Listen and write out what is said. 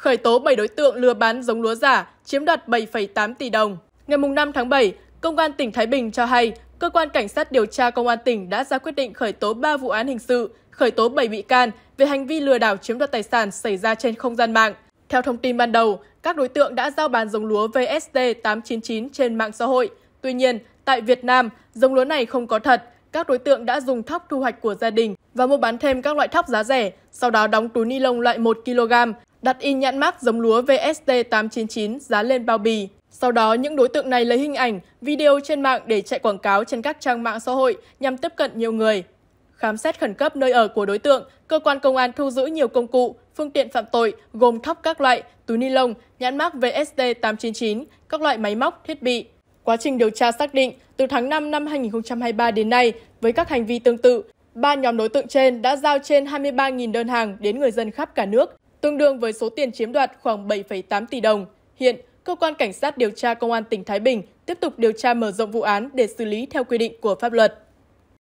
khởi tố 7 đối tượng lừa bán giống lúa giả, chiếm đoạt 7,8 tỷ đồng. Ngày 5 tháng 7, Công an tỉnh Thái Bình cho hay, Cơ quan Cảnh sát điều tra Công an tỉnh đã ra quyết định khởi tố 3 vụ án hình sự, khởi tố 7 bị can về hành vi lừa đảo chiếm đoạt tài sản xảy ra trên không gian mạng. Theo thông tin ban đầu, các đối tượng đã giao bán giống lúa VST 899 trên mạng xã hội. Tuy nhiên, tại Việt Nam, giống lúa này không có thật. Các đối tượng đã dùng thóc thu hoạch của gia đình và mua bán thêm các loại thóc giá rẻ, sau đó đóng túi ni lông loại 1 kg đặt in nhãn mác giống lúa VST899 giá lên bao bì. Sau đó, những đối tượng này lấy hình ảnh, video trên mạng để chạy quảng cáo trên các trang mạng xã hội nhằm tiếp cận nhiều người. Khám xét khẩn cấp nơi ở của đối tượng, cơ quan công an thu giữ nhiều công cụ, phương tiện phạm tội gồm thóc các loại, túi ni lông, nhãn mác VST899, các loại máy móc, thiết bị. Quá trình điều tra xác định, từ tháng 5 năm 2023 đến nay, với các hành vi tương tự, ba nhóm đối tượng trên đã giao trên 23.000 đơn hàng đến người dân khắp cả nước tương đương với số tiền chiếm đoạt khoảng 7,8 tỷ đồng. Hiện, cơ quan cảnh sát điều tra công an tỉnh Thái Bình tiếp tục điều tra mở rộng vụ án để xử lý theo quy định của pháp luật.